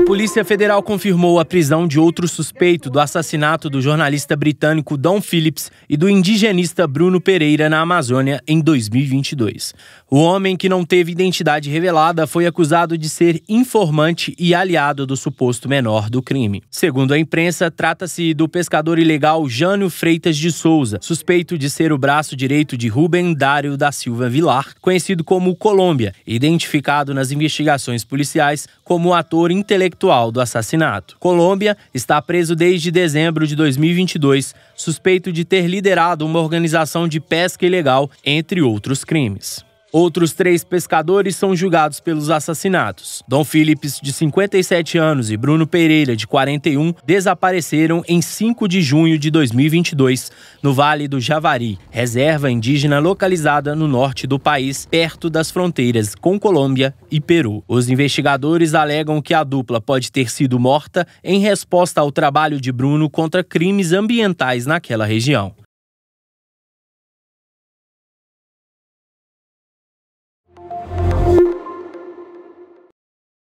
A Polícia Federal confirmou a prisão de outro suspeito do assassinato do jornalista britânico Don Phillips e do indigenista Bruno Pereira na Amazônia em 2022. O homem, que não teve identidade revelada, foi acusado de ser informante e aliado do suposto menor do crime. Segundo a imprensa, trata-se do pescador ilegal Jânio Freitas de Souza, suspeito de ser o braço direito de Rubem Dário da Silva Vilar, conhecido como Colômbia, identificado nas investigações policiais como ator intelectual intelectual do assassinato. Colômbia está preso desde dezembro de 2022, suspeito de ter liderado uma organização de pesca ilegal, entre outros crimes. Outros três pescadores são julgados pelos assassinatos. Dom Phillips, de 57 anos, e Bruno Pereira, de 41, desapareceram em 5 de junho de 2022, no Vale do Javari, reserva indígena localizada no norte do país, perto das fronteiras com Colômbia e Peru. Os investigadores alegam que a dupla pode ter sido morta em resposta ao trabalho de Bruno contra crimes ambientais naquela região.